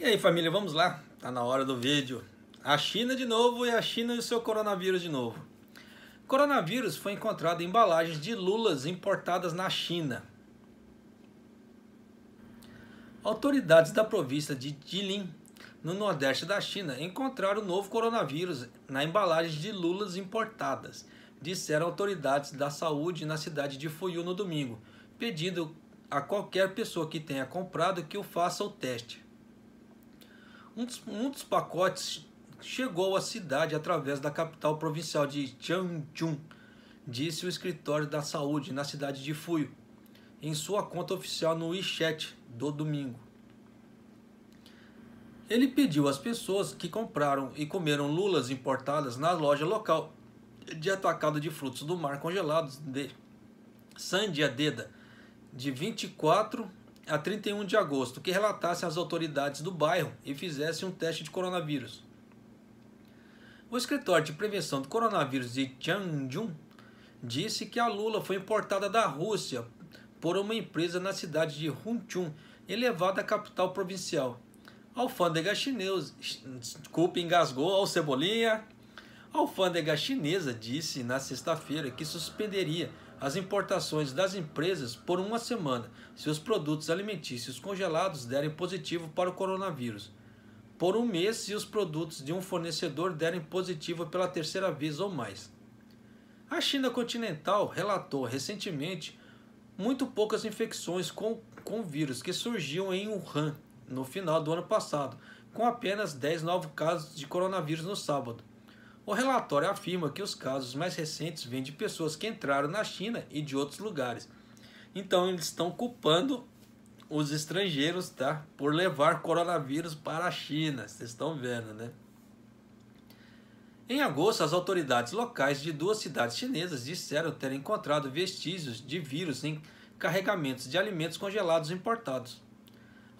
E aí família, vamos lá, tá na hora do vídeo. A China de novo e a China e o seu coronavírus de novo. O coronavírus foi encontrado em embalagens de lulas importadas na China. Autoridades da província de Jilin, no nordeste da China, encontraram o novo coronavírus na embalagem de lulas importadas, disseram autoridades da saúde na cidade de Fuyu no domingo, pedindo a qualquer pessoa que tenha comprado que o faça o teste um dos, um dos pacotes chegou à cidade através da capital provincial de Tianjin, disse o escritório da saúde na cidade de Fuyo, em sua conta oficial no WeChat do domingo. Ele pediu às pessoas que compraram e comeram lulas importadas na loja local de atacado de frutos do mar congelados de Sandia Deda, de 24 a 31 de agosto que relatassem às autoridades do bairro e fizessem um teste de coronavírus. O escritório de prevenção do coronavírus de Tianjin disse que a lula foi importada da Rússia por uma empresa na cidade de Hunchun e levada à capital provincial. Alfândega chinesa, desculpe, engasgou ao Cebolinha. A alfândega chinesa disse na sexta-feira que suspenderia as importações das empresas por uma semana se os produtos alimentícios congelados derem positivo para o coronavírus, por um mês se os produtos de um fornecedor derem positivo pela terceira vez ou mais. A China continental relatou recentemente muito poucas infecções com, com vírus que surgiam em Wuhan no final do ano passado, com apenas 10 novos casos de coronavírus no sábado. O relatório afirma que os casos mais recentes vêm de pessoas que entraram na China e de outros lugares. Então eles estão culpando os estrangeiros, tá? Por levar coronavírus para a China. Vocês estão vendo, né? Em agosto, as autoridades locais de duas cidades chinesas disseram ter encontrado vestígios de vírus em carregamentos de alimentos congelados importados.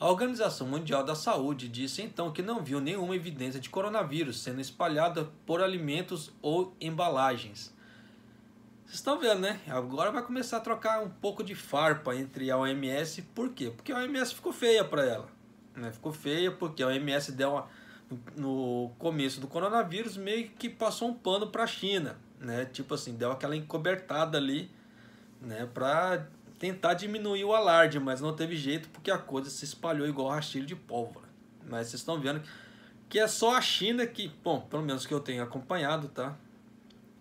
A Organização Mundial da Saúde disse então que não viu nenhuma evidência de coronavírus sendo espalhada por alimentos ou embalagens. Vocês estão vendo, né? Agora vai começar a trocar um pouco de farpa entre a OMS, por quê? Porque a OMS ficou feia para ela. Né? Ficou feia porque a OMS deu uma, no começo do coronavírus meio que passou um pano para a China, né? Tipo assim, deu aquela encobertada ali, né, para tentar diminuir o alarde, mas não teve jeito porque a coisa se espalhou igual rastilho de pólvora. Mas vocês estão vendo que é só a China que, bom, pelo menos que eu tenho acompanhado, tá?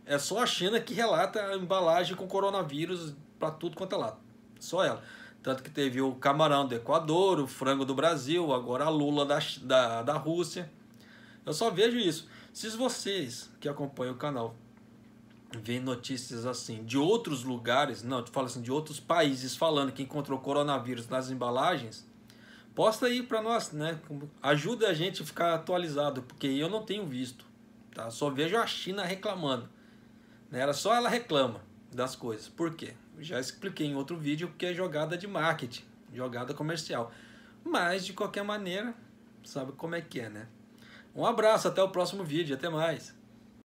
É só a China que relata a embalagem com coronavírus para tudo quanto é lado. Só ela. Tanto que teve o camarão do Equador, o frango do Brasil, agora a lula da, da, da Rússia. Eu só vejo isso. Se vocês que acompanham o canal vem notícias assim de outros lugares, não, tu fala assim, de outros países falando que encontrou coronavírus nas embalagens, posta aí para nós, né? Ajuda a gente a ficar atualizado, porque eu não tenho visto, tá? Só vejo a China reclamando. Né? Era só ela reclama das coisas. Por quê? já expliquei em outro vídeo que é jogada de marketing, jogada comercial. Mas de qualquer maneira, sabe como é que é, né? Um abraço, até o próximo vídeo, até mais.